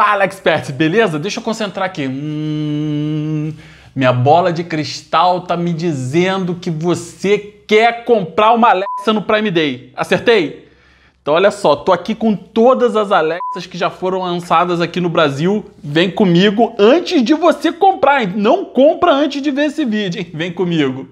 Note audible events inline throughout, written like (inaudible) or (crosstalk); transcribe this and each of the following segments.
Fala, expert, beleza? Deixa eu concentrar aqui. Hum, minha bola de cristal tá me dizendo que você quer comprar uma Alexa no Prime Day. Acertei? Então olha só, tô aqui com todas as Alexas que já foram lançadas aqui no Brasil. Vem comigo antes de você comprar. Não compra antes de ver esse vídeo. Hein? Vem comigo.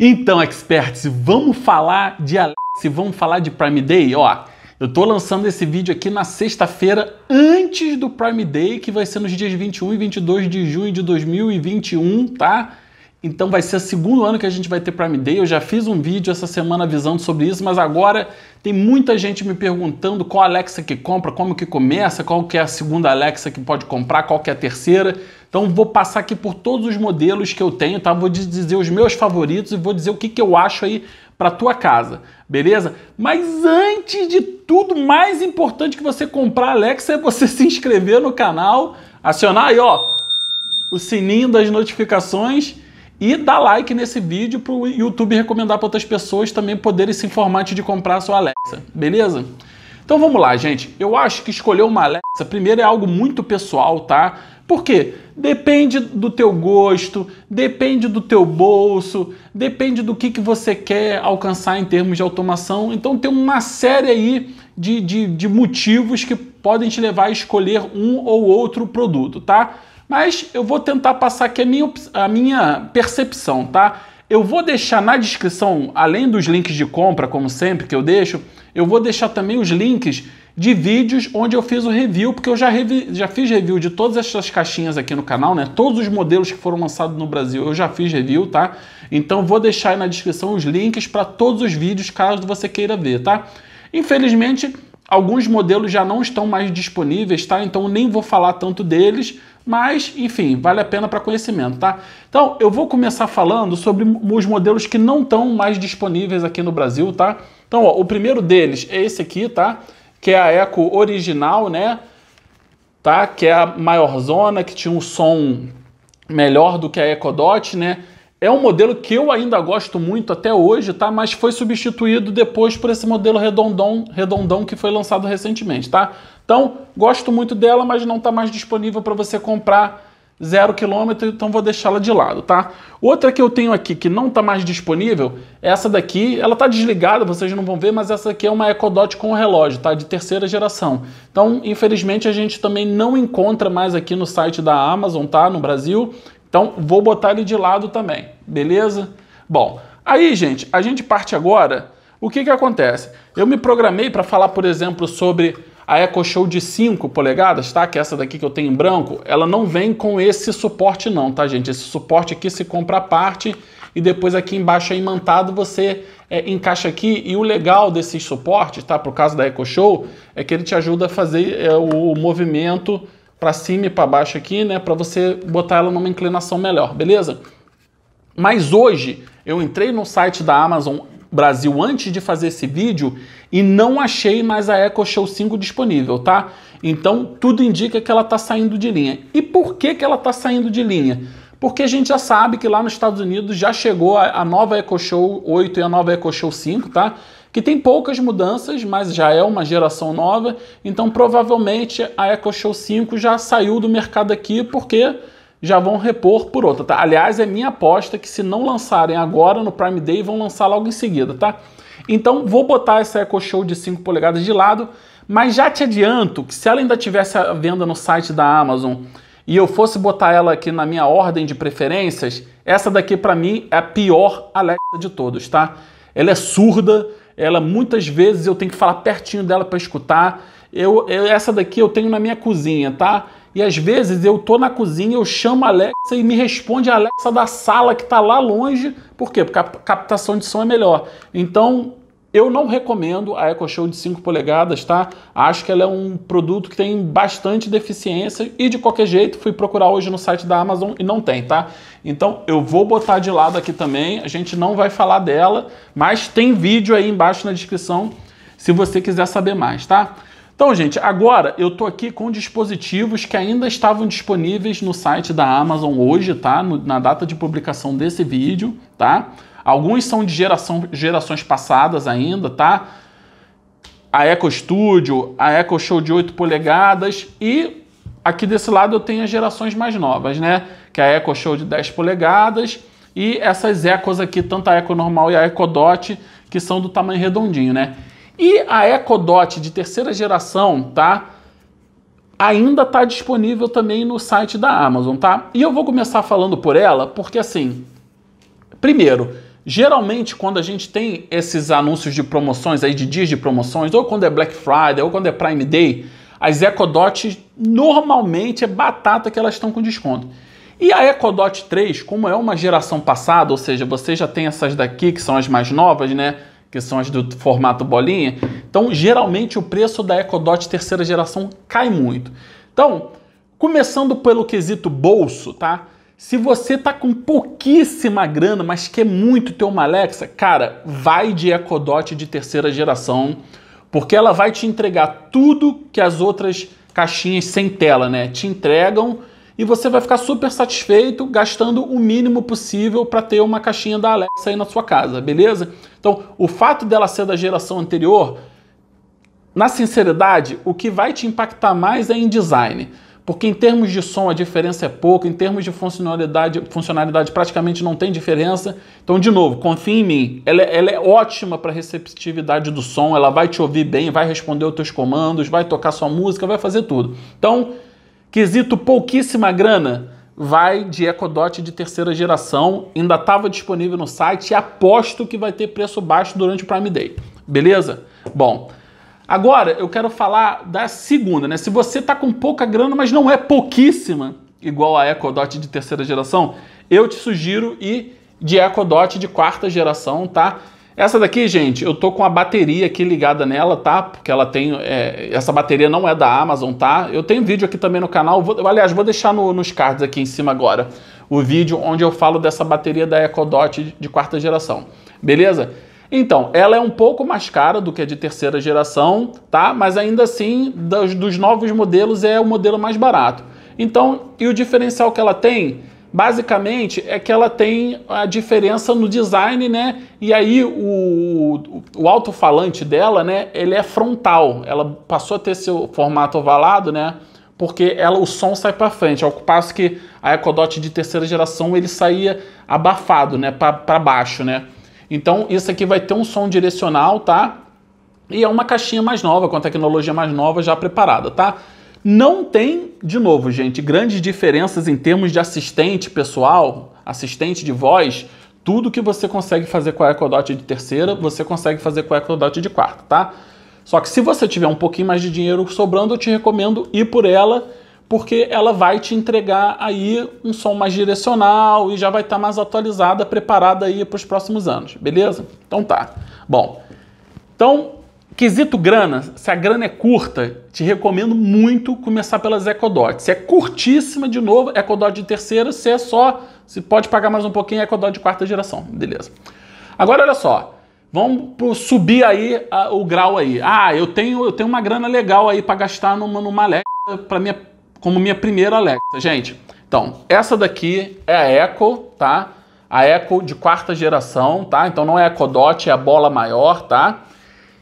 Então, experts, vamos falar de Alexa, vamos falar de Prime Day, ó. Eu estou lançando esse vídeo aqui na sexta-feira antes do Prime Day, que vai ser nos dias 21 e 22 de junho de 2021, tá? Então vai ser o segundo ano que a gente vai ter Prime Day. Eu já fiz um vídeo essa semana avisando sobre isso, mas agora tem muita gente me perguntando qual Alexa que compra, como que começa, qual que é a segunda Alexa que pode comprar, qual que é a terceira. Então vou passar aqui por todos os modelos que eu tenho, tá? Vou dizer os meus favoritos e vou dizer o que, que eu acho aí para tua casa, beleza? Mas antes de tudo, mais importante que você comprar Alexa é você (laughs) se inscrever no canal, acionar aí, ó, o sininho das notificações e dar like nesse vídeo para o YouTube recomendar para outras pessoas também poderem se informar antes de comprar a sua Alexa, beleza? Então vamos lá, gente. Eu acho que escolher uma Alexa primeiro é algo muito pessoal, tá? Por quê? Depende do teu gosto, depende do teu bolso, depende do que, que você quer alcançar em termos de automação. Então tem uma série aí de, de, de motivos que podem te levar a escolher um ou outro produto, tá? Mas eu vou tentar passar aqui a minha, a minha percepção, tá? Eu vou deixar na descrição, além dos links de compra, como sempre que eu deixo, eu vou deixar também os links de vídeos onde eu fiz o review, porque eu já, revi, já fiz review de todas essas caixinhas aqui no canal, né? Todos os modelos que foram lançados no Brasil eu já fiz review, tá? Então vou deixar aí na descrição os links para todos os vídeos caso você queira ver, tá? Infelizmente, Alguns modelos já não estão mais disponíveis, tá? Então nem vou falar tanto deles, mas enfim, vale a pena para conhecimento, tá? Então eu vou começar falando sobre os modelos que não estão mais disponíveis aqui no Brasil, tá? Então ó, o primeiro deles é esse aqui, tá? Que é a Eco original, né? Tá? Que é a maior zona, que tinha um som melhor do que a dot né? É um modelo que eu ainda gosto muito até hoje, tá? Mas foi substituído depois por esse modelo redondão, redondão que foi lançado recentemente, tá? Então, gosto muito dela, mas não está mais disponível para você comprar zero quilômetro, então vou deixá-la de lado, tá? Outra que eu tenho aqui que não está mais disponível, essa daqui, ela está desligada, vocês não vão ver, mas essa aqui é uma Dot com relógio, tá? De terceira geração. Então, infelizmente, a gente também não encontra mais aqui no site da Amazon, tá? No Brasil. Então, vou botar ele de lado também, beleza? Bom, aí, gente, a gente parte agora. O que, que acontece? Eu me programei para falar, por exemplo, sobre a Echo Show de 5 polegadas, tá? Que é essa daqui que eu tenho em branco, ela não vem com esse suporte não, tá, gente? Esse suporte aqui se compra à parte e depois aqui embaixo é imantado, você é, encaixa aqui. E o legal desses suportes, tá? Por causa da Echo Show, é que ele te ajuda a fazer é, o movimento para cima e para baixo aqui, né, para você botar ela numa inclinação melhor, beleza? Mas hoje eu entrei no site da Amazon Brasil antes de fazer esse vídeo e não achei mais a Echo Show 5 disponível, tá? Então tudo indica que ela está saindo de linha. E por que, que ela está saindo de linha? Porque a gente já sabe que lá nos Estados Unidos já chegou a, a nova Echo Show 8 e a nova Echo Show 5, tá? que tem poucas mudanças, mas já é uma geração nova, então provavelmente a Echo Show 5 já saiu do mercado aqui porque já vão repor por outra, tá? Aliás, é minha aposta que se não lançarem agora no Prime Day, vão lançar logo em seguida, tá? Então vou botar essa Echo Show de 5 polegadas de lado, mas já te adianto que se ela ainda tivesse a venda no site da Amazon e eu fosse botar ela aqui na minha ordem de preferências, essa daqui para mim é a pior Alexa de todos, tá? Ela é surda, ela muitas vezes eu tenho que falar pertinho dela para escutar. Eu, eu, essa daqui eu tenho na minha cozinha, tá? E às vezes eu tô na cozinha, eu chamo a Alexa e me responde a Alexa da sala que tá lá longe. Por quê? Porque a captação de som é melhor. Então, eu não recomendo a Echo Show de 5 polegadas, tá? Acho que ela é um produto que tem bastante deficiência e de qualquer jeito fui procurar hoje no site da Amazon e não tem, tá? Então eu vou botar de lado aqui também, a gente não vai falar dela, mas tem vídeo aí embaixo na descrição se você quiser saber mais, tá? Então, gente, agora eu tô aqui com dispositivos que ainda estavam disponíveis no site da Amazon hoje, tá? No, na data de publicação desse vídeo, tá? Alguns são de geração, gerações passadas ainda, tá? A Eco Studio, a Eco Show de 8 polegadas e aqui desse lado eu tenho as gerações mais novas, né? Que é a Eco Show de 10 polegadas e essas Ecos aqui, tanto a Eco normal e a Eco Dot, que são do tamanho redondinho, né? E a Eco Dot de terceira geração, tá? ainda está disponível também no site da Amazon, tá? E eu vou começar falando por ela, porque assim, primeiro, Geralmente, quando a gente tem esses anúncios de promoções aí, de dias de promoções, ou quando é Black Friday, ou quando é Prime Day, as Ecodot normalmente é batata que elas estão com desconto. E a Ecodot 3, como é uma geração passada, ou seja, você já tem essas daqui que são as mais novas, né? Que são as do formato bolinha. Então, geralmente o preço da Ecodot terceira geração cai muito. Então, começando pelo quesito bolso, tá? Se você tá com pouquíssima grana, mas quer muito ter uma Alexa, cara, vai de Echo Dot de terceira geração, porque ela vai te entregar tudo que as outras caixinhas sem tela, né, te entregam e você vai ficar super satisfeito gastando o mínimo possível para ter uma caixinha da Alexa aí na sua casa, beleza? Então, o fato dela ser da geração anterior, na sinceridade, o que vai te impactar mais é em design porque em termos de som a diferença é pouca, em termos de funcionalidade, funcionalidade praticamente não tem diferença. Então, de novo, confia em mim. Ela, ela é ótima para receptividade do som, ela vai te ouvir bem, vai responder os teus comandos, vai tocar sua música, vai fazer tudo. Então, quesito pouquíssima grana, vai de EcoDot de terceira geração, ainda estava disponível no site e aposto que vai ter preço baixo durante o Prime Day. Beleza? Bom, Agora, eu quero falar da segunda, né? Se você está com pouca grana, mas não é pouquíssima, igual a EcoDot de terceira geração, eu te sugiro ir de EcoDot de quarta geração, tá? Essa daqui, gente, eu tô com a bateria aqui ligada nela, tá? Porque ela tem... É, essa bateria não é da Amazon, tá? Eu tenho vídeo aqui também no canal. Vou, aliás, vou deixar no, nos cards aqui em cima agora o vídeo onde eu falo dessa bateria da EcoDot de quarta geração. Beleza? Então, ela é um pouco mais cara do que a de terceira geração, tá? Mas ainda assim, dos, dos novos modelos, é o modelo mais barato. Então, e o diferencial que ela tem? basicamente é que ela tem a diferença no design, né? E aí o, o alto-falante dela, né? Ele é frontal. Ela passou a ter seu formato ovalado, né? Porque ela, o som sai para frente, ao é passo que a Ecodot de terceira geração ele saía abafado, né? Para baixo, né? Então isso aqui vai ter um som direcional, tá? E é uma caixinha mais nova, com a tecnologia mais nova já preparada, tá? Não tem, de novo, gente, grandes diferenças em termos de assistente pessoal, assistente de voz. Tudo que você consegue fazer com a Echo Dot de terceira, você consegue fazer com a Echo Dot de quarta, tá? Só que se você tiver um pouquinho mais de dinheiro sobrando, eu te recomendo ir por ela porque ela vai te entregar aí um som mais direcional e já vai estar tá mais atualizada, preparada aí para os próximos anos, beleza? Então tá. Bom, então, quesito grana, se a grana é curta, te recomendo muito começar pelas Ecodot. Se é curtíssima, de novo, Ecodot de terceira, se é só, se pode pagar mais um pouquinho, Ecodot de quarta geração, beleza. Agora, olha só, Vamos subir aí a, o grau aí. Ah, eu tenho, eu tenho uma grana legal aí para gastar numa, numa Alexa para minha como minha primeira Alexa, gente. Então, essa daqui é a Echo, tá? A Echo de quarta geração, tá? Então não é a Echo Dot, é a bola maior, tá?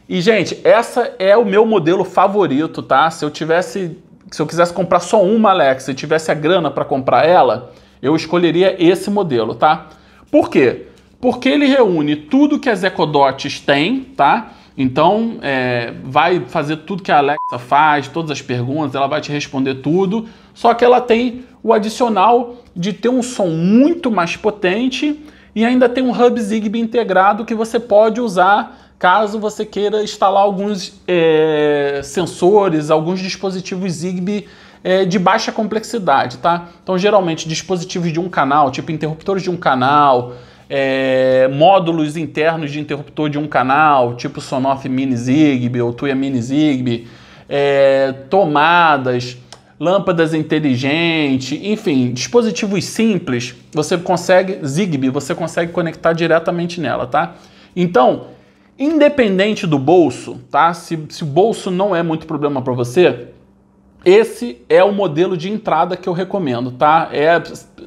E gente, essa é o meu modelo favorito, tá? Se eu tivesse, se eu quisesse comprar só uma Alexa e tivesse a grana para comprar ela, eu escolheria esse modelo, tá? Por quê? Porque ele reúne tudo que as Echo Dots têm, tá? Então, é, vai fazer tudo que a Alexa faz, todas as perguntas, ela vai te responder tudo. Só que ela tem o adicional de ter um som muito mais potente e ainda tem um hub Zigbee integrado que você pode usar caso você queira instalar alguns é, sensores, alguns dispositivos Zigbee é, de baixa complexidade, tá? Então, geralmente, dispositivos de um canal, tipo interruptores de um canal, é, módulos internos de interruptor de um canal, tipo Sonoff Mini Zigbee ou Tuya Mini Zigbee, é, tomadas, lâmpadas inteligentes, enfim, dispositivos simples, você consegue, Zigbee, você consegue conectar diretamente nela, tá? Então, independente do bolso, tá? Se, se o bolso não é muito problema para você, esse é o modelo de entrada que eu recomendo, tá? É,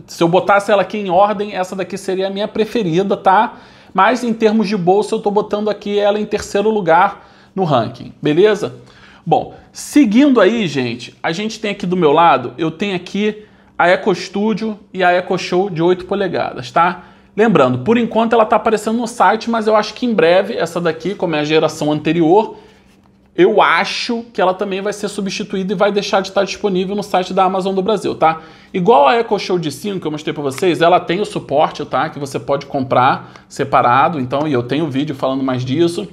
se eu botasse ela aqui em ordem, essa daqui seria a minha preferida, tá? Mas em termos de bolsa, eu estou botando aqui ela em terceiro lugar no ranking, beleza? Bom, seguindo aí, gente, a gente tem aqui do meu lado, eu tenho aqui a Eco Studio e a Eco Show de 8 polegadas, tá? Lembrando, por enquanto ela está aparecendo no site, mas eu acho que em breve essa daqui, como é a geração anterior, eu acho que ela também vai ser substituída e vai deixar de estar disponível no site da Amazon do Brasil, tá? Igual a Echo Show de 5 que eu mostrei para vocês, ela tem o suporte, tá? Que você pode comprar separado, então, e eu tenho um vídeo falando mais disso.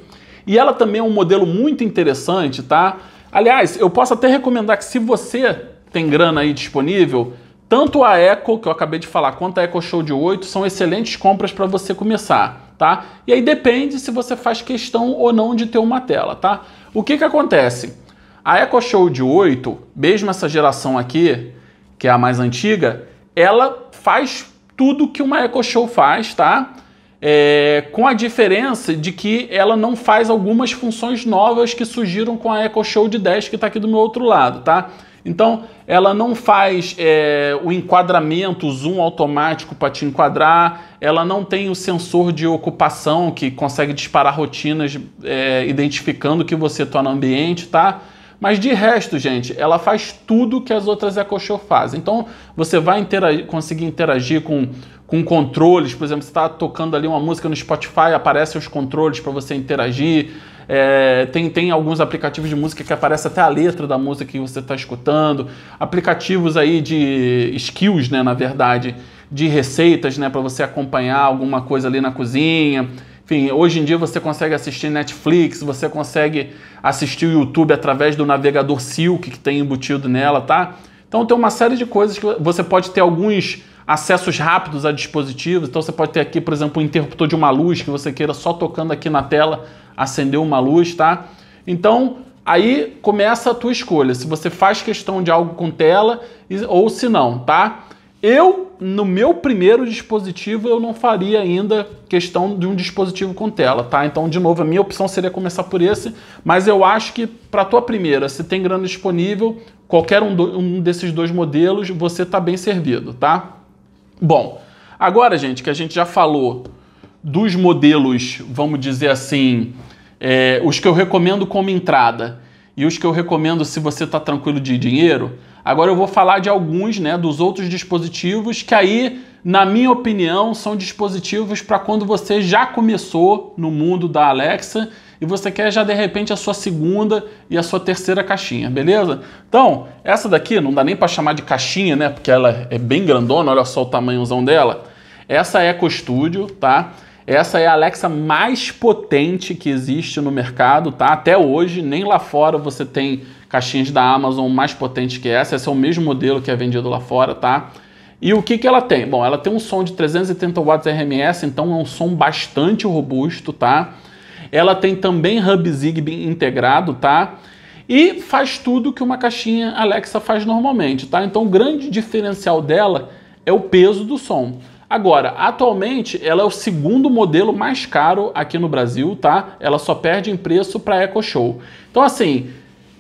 E ela também é um modelo muito interessante, tá? Aliás, eu posso até recomendar que se você tem grana aí disponível, tanto a Echo, que eu acabei de falar, quanto a Echo Show de 8 são excelentes compras para você começar tá? E aí depende se você faz questão ou não de ter uma tela, tá? O que que acontece? A Echo Show de 8, mesmo essa geração aqui, que é a mais antiga, ela faz tudo que uma Echo Show faz, tá? É, com a diferença de que ela não faz algumas funções novas que surgiram com a Echo Show de 10 que está aqui do meu outro lado, tá? Então, ela não faz é, o enquadramento, o zoom automático para te enquadrar, ela não tem o sensor de ocupação que consegue disparar rotinas é, identificando que você está no ambiente, tá? Mas de resto, gente, ela faz tudo que as outras EcoShow fazem. Então, você vai interagir, conseguir interagir com com controles, por exemplo, você está tocando ali uma música no Spotify, aparecem os controles para você interagir. É, tem, tem alguns aplicativos de música que aparece até a letra da música que você está escutando. Aplicativos aí de skills, né, na verdade, de receitas, né, para você acompanhar alguma coisa ali na cozinha. Enfim, hoje em dia você consegue assistir Netflix, você consegue assistir o YouTube através do navegador Silk que tem embutido nela, tá? Então tem uma série de coisas que você pode ter alguns acessos rápidos a dispositivos. Então você pode ter aqui, por exemplo, um interruptor de uma luz que você queira só tocando aqui na tela acender uma luz, tá? Então aí começa a tua escolha, se você faz questão de algo com tela ou se não, tá? Eu, no meu primeiro dispositivo, eu não faria ainda questão de um dispositivo com tela, tá? Então, de novo, a minha opção seria começar por esse, mas eu acho que para a tua primeira, se tem grana disponível, qualquer um, do, um desses dois modelos, você está bem servido, tá? Bom, agora, gente, que a gente já falou dos modelos, vamos dizer assim, é, os que eu recomendo como entrada e os que eu recomendo se você está tranquilo de dinheiro, agora eu vou falar de alguns, né, dos outros dispositivos que aí, na minha opinião, são dispositivos para quando você já começou no mundo da Alexa e você quer já de repente a sua segunda e a sua terceira caixinha, beleza? Então, essa daqui não dá nem para chamar de caixinha, né? Porque ela é bem grandona, olha só o tamanhozão dela. Essa é a Eco Studio, tá? Essa é a Alexa mais potente que existe no mercado, tá? Até hoje, nem lá fora você tem caixinhas da Amazon mais potentes que essa. Esse é o mesmo modelo que é vendido lá fora, tá? E o que, que ela tem? Bom, ela tem um som de 380 watts RMS, então é um som bastante robusto, tá? Ela tem também hub Zigbee integrado, tá? E faz tudo que uma caixinha Alexa faz normalmente, tá? Então o grande diferencial dela é o peso do som. Agora, atualmente ela é o segundo modelo mais caro aqui no Brasil, tá? Ela só perde em preço para Echo Show. Então assim,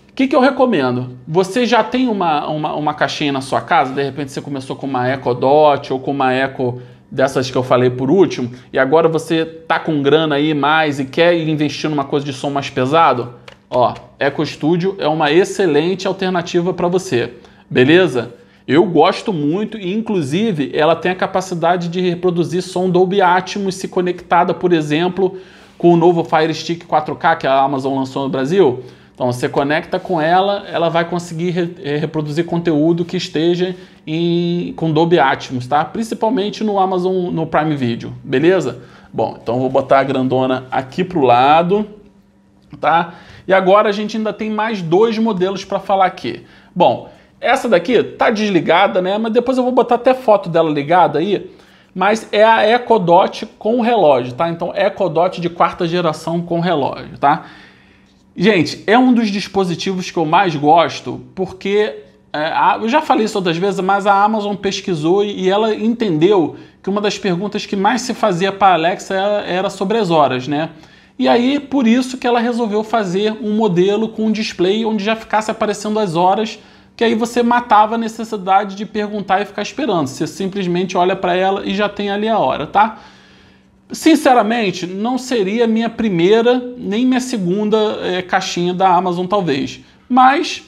o que, que eu recomendo? Você já tem uma, uma, uma caixinha na sua casa, de repente você começou com uma Echo Dot ou com uma Echo dessas que eu falei por último, e agora você tá com grana aí mais e quer investir numa coisa de som mais pesado, ó, Eco Studio é uma excelente alternativa para você, beleza? Eu gosto muito e, inclusive, ela tem a capacidade de reproduzir som Dolby Atmos se conectada, por exemplo, com o novo Fire Stick 4K que a Amazon lançou no Brasil. Então você conecta com ela, ela vai conseguir re eh, reproduzir conteúdo que esteja em, com Dolby Atmos, tá? Principalmente no Amazon, no Prime Video, beleza? Bom, então vou botar a grandona aqui pro lado, tá? E agora a gente ainda tem mais dois modelos para falar aqui. Bom, essa daqui tá desligada, né? Mas depois eu vou botar até foto dela ligada aí. Mas é a Echo Dot com relógio, tá? Então Echo Dot de quarta geração com relógio, tá? Gente, é um dos dispositivos que eu mais gosto porque é, eu já falei isso outras vezes, mas a Amazon pesquisou e ela entendeu que uma das perguntas que mais se fazia para a Alexa era sobre as horas, né? E aí, por isso que ela resolveu fazer um modelo com um display onde já ficasse aparecendo as horas, que aí você matava a necessidade de perguntar e ficar esperando. Você simplesmente olha para ela e já tem ali a hora, tá? Sinceramente, não seria minha primeira nem minha segunda é, caixinha da Amazon, talvez. Mas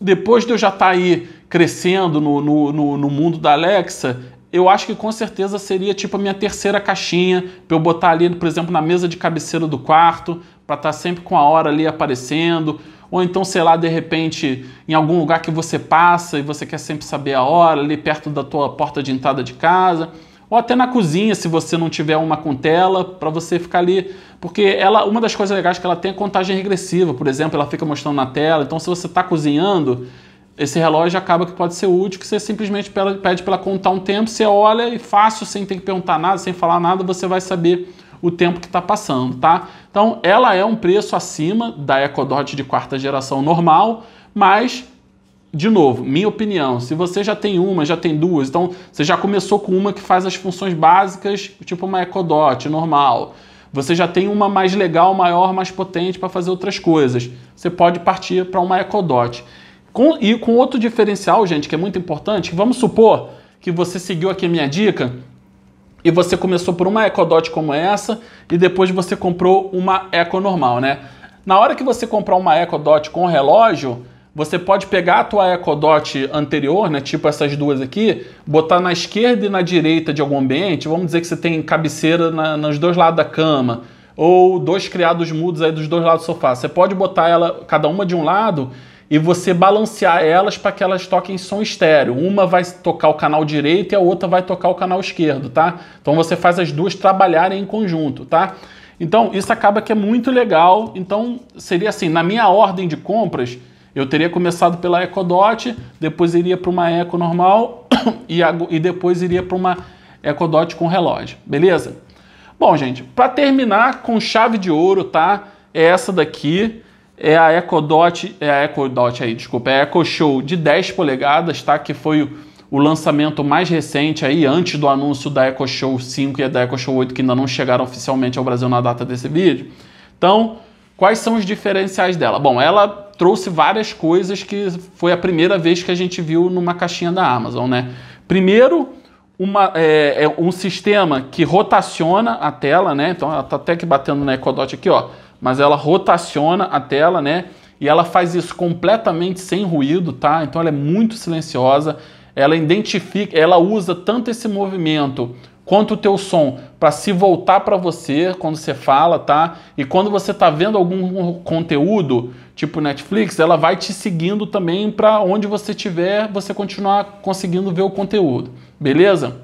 depois de eu já estar tá aí crescendo no, no, no, no, mundo da Alexa, eu acho que com certeza seria tipo a minha terceira caixinha, para eu botar ali, por exemplo, na mesa de cabeceira do quarto, para estar tá sempre com a hora ali aparecendo. Ou então, sei lá, de repente, em algum lugar que você passa e você quer sempre saber a hora, ali perto da tua porta de entrada de casa ou até na cozinha, se você não tiver uma com tela, para você ficar ali. Porque ela, uma das coisas legais que ela tem é contagem regressiva, por exemplo, ela fica mostrando na tela. Então, se você está cozinhando, esse relógio acaba que pode ser útil, que você simplesmente pede para ela contar um tempo, você olha e fácil, sem ter que perguntar nada, sem falar nada, você vai saber o tempo que está passando, tá? Então, ela é um preço acima da Eco Dot de quarta geração normal, mas de novo, minha opinião, se você já tem uma, já tem duas, então você já começou com uma que faz as funções básicas, tipo uma EcoDot normal. Você já tem uma mais legal, maior, mais potente para fazer outras coisas. Você pode partir para uma EcoDot. Com, e com outro diferencial, gente, que é muito importante, vamos supor que você seguiu aqui a minha dica e você começou por uma EcoDot como essa e depois você comprou uma Eco normal, né? Na hora que você comprar uma EcoDot com relógio, você pode pegar a tua EcoDot anterior, né, tipo essas duas aqui, botar na esquerda e na direita de algum ambiente, vamos dizer que você tem cabeceira na, nos dois lados da cama, ou dois criados mudos aí dos dois lados do sofá. Você pode botar ela, cada uma de um lado, e você balancear elas para que elas toquem som estéreo. Uma vai tocar o canal direito e a outra vai tocar o canal esquerdo, tá? Então você faz as duas trabalharem em conjunto, tá? Então isso acaba que é muito legal. Então seria assim, na minha ordem de compras eu teria começado pela EcoDot, depois iria para uma Eco normal (coughs) e, e depois iria para uma EcoDot com relógio, beleza? Bom, gente, para terminar com chave de ouro, tá? É essa daqui, é a EcoDot, é a EcoDot aí, desculpa, é a Eco Show de 10 polegadas, tá? Que foi o, o lançamento mais recente aí, antes do anúncio da Eco Show 5 e da Eco Show 8, que ainda não chegaram oficialmente ao Brasil na data desse vídeo. Então, quais são os diferenciais dela? Bom, ela trouxe várias coisas que foi a primeira vez que a gente viu numa caixinha da Amazon, né? Primeiro, uma, é, é um sistema que rotaciona a tela, né? Então ela tá até que batendo na Ecodot aqui, ó. Mas ela rotaciona a tela, né? E ela faz isso completamente sem ruído, tá? Então ela é muito silenciosa. Ela identifica, ela usa tanto esse movimento quanto o teu som para se voltar para você quando você fala, tá? E quando você tá vendo algum conteúdo, tipo Netflix, ela vai te seguindo também para onde você tiver, você continuar conseguindo ver o conteúdo. Beleza?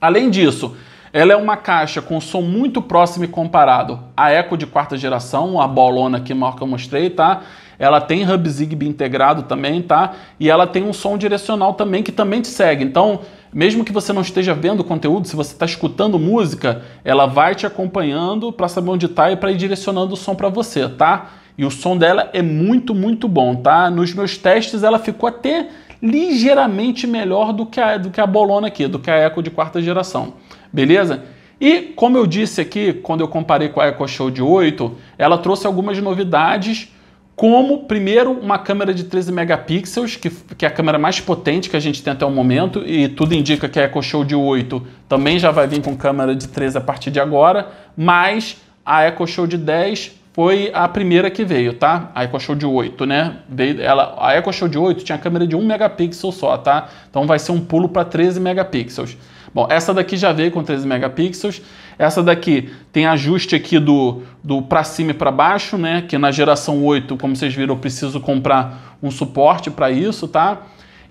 Além disso, ela é uma caixa com som muito próximo e comparado à Echo de quarta geração, a bolona que maior que eu mostrei, tá? Ela tem hub Zigbee integrado também, tá? E ela tem um som direcional também que também te segue. Então, mesmo que você não esteja vendo o conteúdo, se você está escutando música, ela vai te acompanhando para saber onde está e para ir direcionando o som para você, tá? E o som dela é muito, muito bom, tá? Nos meus testes ela ficou até ligeiramente melhor do que a, do que a Bolona aqui, do que a Echo de quarta geração, beleza? E como eu disse aqui, quando eu comparei com a Echo Show de 8, ela trouxe algumas novidades como, primeiro, uma câmera de 13 megapixels, que, que é a câmera mais potente que a gente tem até o momento, e tudo indica que a Echo Show de 8 também já vai vir com câmera de 13 a partir de agora, mas a Echo Show de 10 foi a primeira que veio, tá? A Echo Show de 8, né? Ela, a Echo Show de 8 tinha câmera de 1 megapixel só, tá? Então vai ser um pulo para 13 megapixels. Bom, essa daqui já veio com 13 megapixels. Essa daqui tem ajuste aqui do, do para cima e para baixo, né? Que na geração 8, como vocês viram, eu preciso comprar um suporte para isso, tá?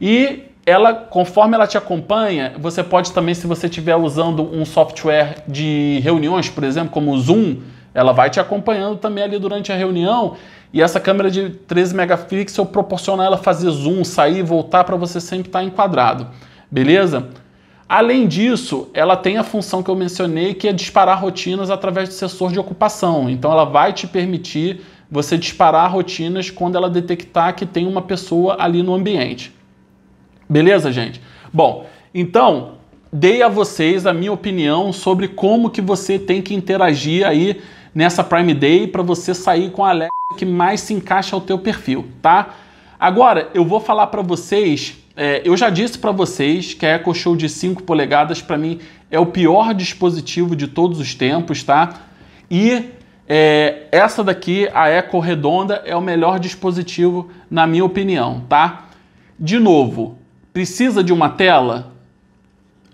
E ela, conforme ela te acompanha, você pode também, se você estiver usando um software de reuniões, por exemplo, como o Zoom, ela vai te acompanhando também ali durante a reunião. E essa câmera de 13 megapixels proporciona ela fazer zoom, sair e voltar para você sempre estar tá enquadrado. Beleza? Além disso, ela tem a função que eu mencionei, que é disparar rotinas através do sensor de ocupação. Então, ela vai te permitir você disparar rotinas quando ela detectar que tem uma pessoa ali no ambiente. Beleza, gente? Bom, então dei a vocês a minha opinião sobre como que você tem que interagir aí nessa Prime Day para você sair com a Alexa que mais se encaixa ao teu perfil, tá? Agora eu vou falar para vocês é, eu já disse para vocês que a Echo Show de 5 polegadas para mim é o pior dispositivo de todos os tempos, tá? E é, essa daqui, a Echo Redonda, é o melhor dispositivo na minha opinião, tá? De novo, precisa de uma tela?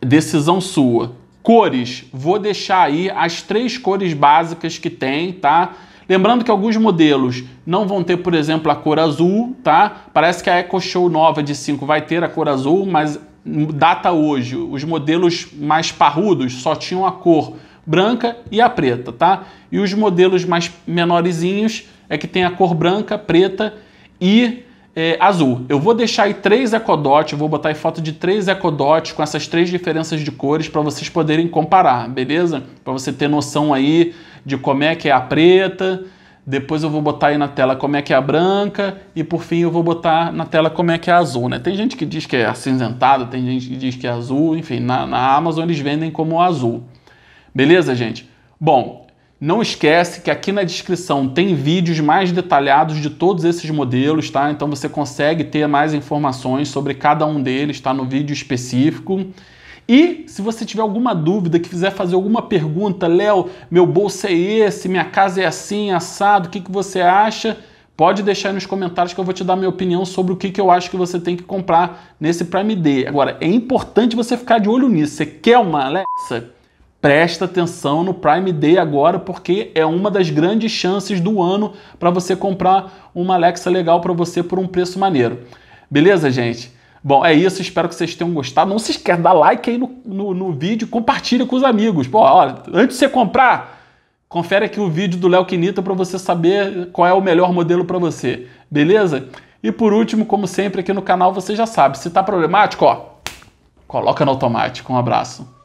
Decisão sua. Cores, vou deixar aí as três cores básicas que tem, tá? Lembrando que alguns modelos não vão ter, por exemplo, a cor azul, tá? Parece que a Eco Show nova de 5 vai ter a cor azul, mas data hoje, os modelos mais parrudos só tinham a cor branca e a preta, tá? E os modelos mais menorzinhos é que tem a cor branca, preta e é, azul. Eu vou deixar aí três ecodotes, vou botar aí foto de três ecodotes com essas três diferenças de cores para vocês poderem comparar, beleza? Para você ter noção aí de como é que é a preta, depois eu vou botar aí na tela como é que é a branca e por fim eu vou botar na tela como é que é a azul, né? Tem gente que diz que é acinzentada, tem gente que diz que é azul, enfim, na, na Amazon eles vendem como azul. Beleza, gente? Bom, não esquece que aqui na descrição tem vídeos mais detalhados de todos esses modelos, tá? Então você consegue ter mais informações sobre cada um deles, tá? No vídeo específico. E se você tiver alguma dúvida, que quiser fazer alguma pergunta, Léo, meu bolso é esse, minha casa é assim, assado, o que, que você acha? Pode deixar aí nos comentários que eu vou te dar minha opinião sobre o que, que eu acho que você tem que comprar nesse Prime Day. Agora, é importante você ficar de olho nisso. Você quer uma Alexa? Presta atenção no Prime Day agora, porque é uma das grandes chances do ano para você comprar uma Alexa legal para você por um preço maneiro. Beleza, gente? Bom, é isso. Espero que vocês tenham gostado. Não se esqueça, dar like aí no, no, no vídeo, compartilha com os amigos. Bom, olha, antes de você comprar, confere aqui o vídeo do Léo Quinita para você saber qual é o melhor modelo para você. Beleza? E por último, como sempre aqui no canal, você já sabe, se tá problemático, ó, coloca no automático. Um abraço.